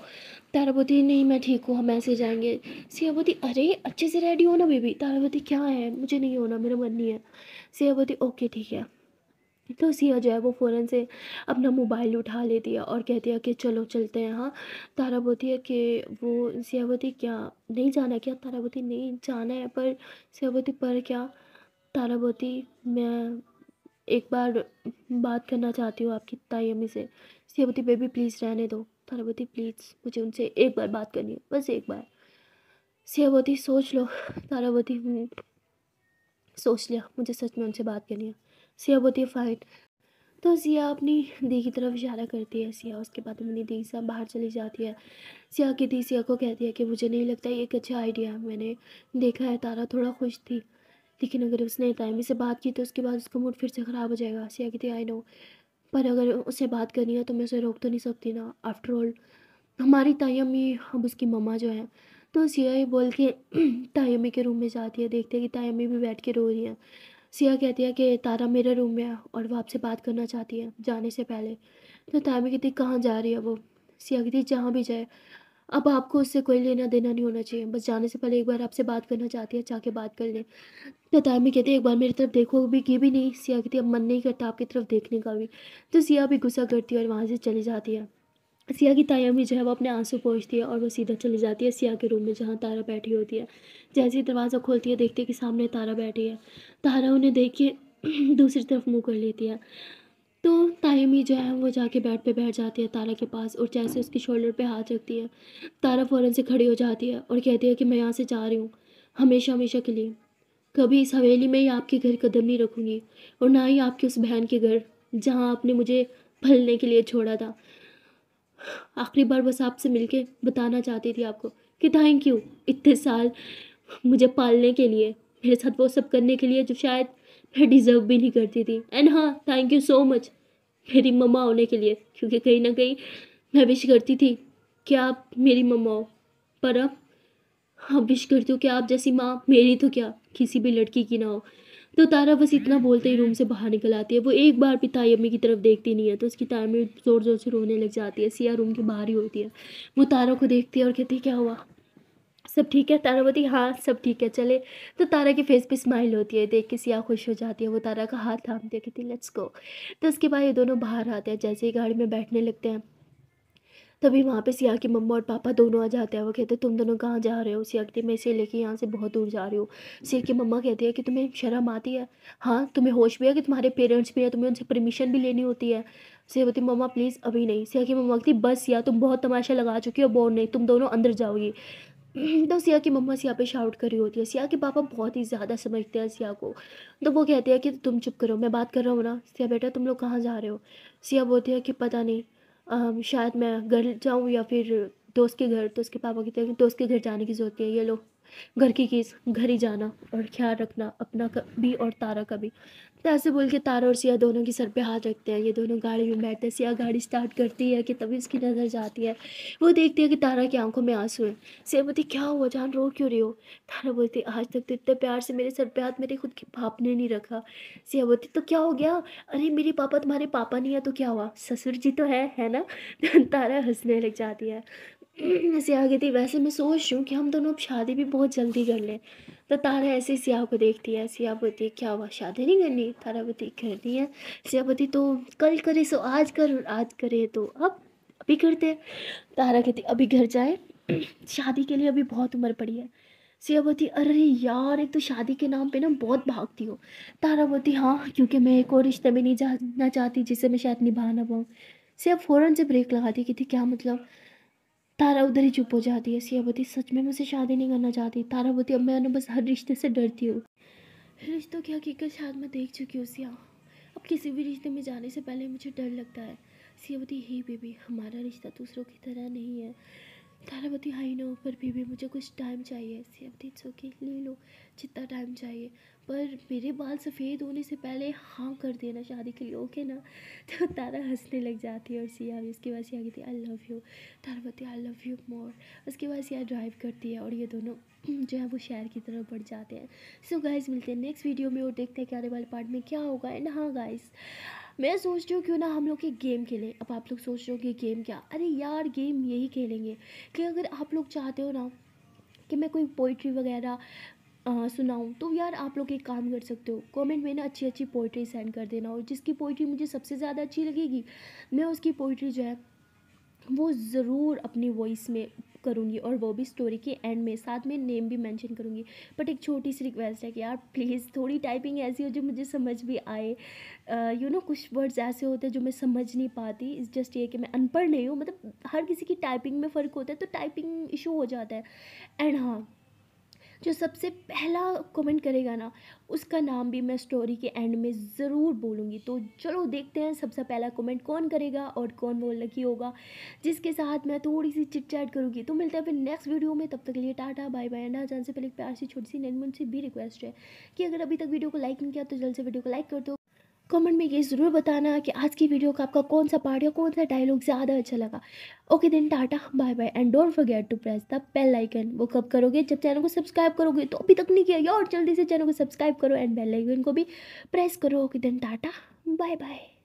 तारा बोती नहीं मैं ठीक हूँ हम ऐसे जाएंगे सिया बोती अरे अच्छे से रेडी हो ना बेबी तारा बोती क्या है मुझे नहीं होना मेरा मन नहीं है सिया बोती ओके ठीक है तो सिया जो है वो फ़ौरन से अपना मोबाइल उठा लेती है और कहती है कि चलो चलते हैं हाँ तारा बोती है कि वो सियावती क्या नहीं जाना क्या तारा बोती नहीं जाना है पर सियावती पर क्या तारा बोती मैं एक बार बात करना चाहती हूँ आपकी ताई अम्मी से सेवती बेबी प्लीज़ रहने दो तारावती प्लीज़ मुझे उनसे एक बार बात करनी है बस एक बार सेवती सोच लो तारावती हम्म, सोच लिया मुझे सच में उनसे बात करनी है सियावती फाइन तो सिया अपनी दी की तरफ इशारा करती है सिया उसके बाद अपनी दी साहब बाहर चली जाती है सिया की दी सिया को कहती है कि मुझे नहीं लगता ये एक अच्छा आइडिया है मैंने देखा है तारा थोड़ा खुश थी लेकिन अगर उसने तायमी से बात की तो उसके बाद उसका मूड फिर से ख़राब हो जाएगा आसिया की थी आई नो पर अगर उससे बात करनी है तो मैं उसे रोक तो नहीं सकती ना आफ्टर ऑल हमारी तायमी अब उसकी मम्मा जो है तो सिया ये बोल *clears throat* के तायमी के रूम में जाती है देखते हैं कि तायमी भी बैठ के रो रही है सिया कहती है कि तारा मेरे रूम में है और वो आपसे बात करना चाहती है जाने से पहले तो तायमी कहती कहाँ जा रही है वो सिया कहती जहाँ भी जाए अब आपको उससे कोई लेना देना नहीं होना चाहिए बस जाने से पहले एक बार आपसे बात करना चाहती है जाके अच्छा बात कर लें ततार तो में कहते एक बार मेरी तरफ देखो भी की भी नहीं सिया कहती अब मन नहीं करता आपकी तरफ देखने का भी तो सिया भी गुस्सा करती है और वहाँ से चली जाती है सिया की भी जो है वो अपने आंसू पहुँचती है और वो सीधा चली जाती है सिया के रूम में जहाँ तारा बैठी होती है जैसे ही दरवाज़ा खोलती है देखती है कि सामने तारा बैठी है तारा उन्हें देख के *clears throat* दूसरी तरफ मुँह कर लेती है तो तायमी जो है वो जाके बेड पे बैठ जाती है तारा के पास और जैसे उसकी शोल्डर पे हाथ रखती है तारा फ़ौरन से खड़ी हो जाती है और कहती है कि मैं यहाँ से जा रही हूँ हमेशा हमेशा के लिए कभी इस हवेली में ही आपके घर कदम नहीं रखूँगी और ना ही आपकी उस बहन के घर जहाँ आपने मुझे फलने के लिए छोड़ा था आखिरी बार बस आपसे के बताना चाहती थी आपको कि थैंक यू इतने साल मुझे पालने के लिए मेरे साथ वो सब करने के लिए जो शायद मैं डिज़र्व भी नहीं करती थी एंड हाँ थैंक यू सो मच मेरी मम्मा होने के लिए क्योंकि कहीं ना कहीं मैं विश करती थी कि आप मेरी मम्मा हो पर अब अब हाँ, विश करती हूँ कि आप जैसी माँ मेरी तो क्या किसी भी लड़की की ना हो तो तारा बस इतना बोलते ही रूम से बाहर निकल आती है वो एक बार भी ताई अम्मी की तरफ देखती नहीं है तो उसकी तारा में ज़ोर ज़ोर से रोने लग जाती है सिया रूम के बाहर ही होती है वो तारा को देखती है और कहती है क्या हुआ सब ठीक है तारा बोलती हाँ सब ठीक है चले तो तारा के फेस पे स्माइल होती है देख के सिया खुश हो जाती है वो तारा का हाथ थाम दिया कहती लेट्स गो तो उसके बाद ये दोनों बाहर आते हैं जैसे ही गाड़ी में बैठने लगते हैं तभी वहाँ पे सिया की मम्मा और पापा दोनों आ जाते हैं वो कहते हैं तुम दोनों कहाँ जा रहे हो सिया कहती मैं इसे लेके यहाँ से बहुत दूर जा रही हूँ सिया की मम्मा कहती है कि तुम्हें शर्म आती है हाँ तुम्हें होश भी है कि तुम्हारे पेरेंट्स भी हैं तुम्हें उनसे परमिशन भी लेनी होती है सिया बोलती मम्मा प्लीज़ अभी नहीं सिया की मम्मा कहती बस सिया तुम बहुत तमाशा लगा चुकी हो बोर नहीं तुम दोनों अंदर जाओगी तो सिया की मम्मा सिया पे शाउट कर रही होती है सिया के पापा बहुत ही ज़्यादा समझते हैं सिया को तो वो कहते हैं कि तुम चुप करो मैं बात कर रहा हूँ ना सिया बेटा तुम लोग कहाँ जा रहे हो सिया बोलती है कि पता नहीं आ, शायद मैं घर जाऊँ या फिर दोस्त के घर तो उसके पापा कहते हैं कि दोस्त के घर जाने की ज़रूरत है ये लोग घर की केस घर ही जाना और ख्याल रखना अपना भी और तारा का भी तो ऐसे बोल के तारा और सिया दोनों के सर पे हाथ रखते हैं ये दोनों गाड़ी में बैठते हैं सिया गाड़ी स्टार्ट करती है कि तभी उसकी नज़र जाती है वो देखती है कि तारा की आंखों में आंसू है सिया बोलती क्या हुआ जान रो क्यों रही हो तारा बोलती आज तक तो इतने प्यार से मेरे सर पे हाथ मेरे खुद के पाप ने नहीं रखा सिया बोलती तो क्या हो गया अरे मेरे पापा तुम्हारे पापा नहीं है तो क्या हुआ ससुर जी तो है है ना *laughs* तारा हंसने लग जाती है *clears throat* सियाह कहती वैसे मैं सोच रही हूँ कि हम दोनों अब शादी भी बहुत जल्दी कर लें तो तारा ऐसे सियाह को देखती है सियाह बोलती क्या हुआ शादी नहीं करनी तारा बोती करनी है सियाह बोती तो कल करे सो आज कर आज करे तो अब अभी करते हैं तारा कहती अभी घर जाए *clears throat* शादी के लिए अभी बहुत उम्र पड़ी है बोती अरे यार एक तो शादी के नाम पे ना बहुत भागती हो तारा बोती हाँ क्योंकि मैं एक और रिश्ते में नहीं जाना चाहती जिसे मैं शायद निभा ना पाऊँ सिया फ़ौरन से ब्रेक लगाती कि थी क्या मतलब तारा उधर ही चुप हो जाती है सियावती सच में मुझसे शादी नहीं करना चाहती तारावती अब मैं बस हर रिश्ते से डरती हूँ रिश्तों की हकीकत शायद मैं देख चुकी हूँ सिया अब किसी भी रिश्ते में जाने से पहले मुझे डर लगता है सियावती ही बेबी हमारा रिश्ता दूसरों की तरह नहीं है तारावती हाई नो पर बेबी मुझे कुछ टाइम चाहिए सियावती इट्स ओके ले लो जितना टाइम चाहिए पर मेरे बाल सफ़ेद होने से पहले हाँ कर देना शादी के लिए ओके ना *laughs* तो तारा हंसने लग जाती है और सिया भी उसके बाद सिया कहती है आई लव यू तारा बोलती है आई लव यू मोर उसके बाद सिया ड्राइव करती है और ये दोनों *clears throat* जो है वो शहर की तरफ बढ़ जाते हैं सो गाइस मिलते हैं नेक्स्ट वीडियो में और देखते हैं कि आने वाले पार्ट में क्या होगा एंड हाँ गाइस मैं सोच रही हूँ क्यों ना हम लोग एक गेम खेलें अब आप लोग सोच रहे हो कि गेम क्या अरे यार गेम यही खेलेंगे कि अगर आप लोग चाहते हो ना कि मैं कोई पोइट्री वगैरह सुनाऊँ तो यार आप लोग एक काम कर सकते हो कमेंट में ना अच्छी अच्छी पोइट्री सेंड कर देना और जिसकी पोइट्री मुझे सबसे ज़्यादा अच्छी लगेगी मैं उसकी पोइट्री जो है वो ज़रूर अपनी वॉइस में करूँगी और वो भी स्टोरी के एंड में साथ में नेम भी मेंशन करूँगी बट एक छोटी सी रिक्वेस्ट है कि यार प्लीज़ थोड़ी टाइपिंग ऐसी हो जो मुझे समझ भी आए यू नो कुछ वर्ड्स ऐसे होते हैं जो मैं समझ नहीं पाती इस जस्ट ये कि मैं अनपढ़ नहीं हूँ मतलब हर किसी की टाइपिंग में फ़र्क होता है तो टाइपिंग इशू हो जाता है एंड हाँ जो सबसे पहला कमेंट करेगा ना उसका नाम भी मैं स्टोरी के एंड में ज़रूर बोलूँगी तो चलो देखते हैं सबसे पहला कमेंट कौन करेगा और कौन वो लकी होगा जिसके साथ मैं थोड़ी सी चिटचैट करूँगी तो मिलते हैं फिर नेक्स्ट वीडियो में तब तक के लिए टाटा बाय बाय ना जान से पहले प्यार से छोटी सी नैनमन से भी रिक्वेस्ट है कि अगर अभी तक वीडियो को लाइक नहीं किया तो जल्द से वीडियो को लाइक कर दो कमेंट में ये ज़रूर बताना कि आज की वीडियो का आपका कौन सा पार्ट या कौन सा डायलॉग ज़्यादा अच्छा लगा okay then tata bye bye and don't forget to press the bell icon वो कब करोगे जब चैनल को सब्सक्राइब करोगे तो अभी तक नहीं किया और जल्दी से चैनल को सब्सक्राइब करो एंड बेल आइकन को भी प्रेस करो okay then tata bye bye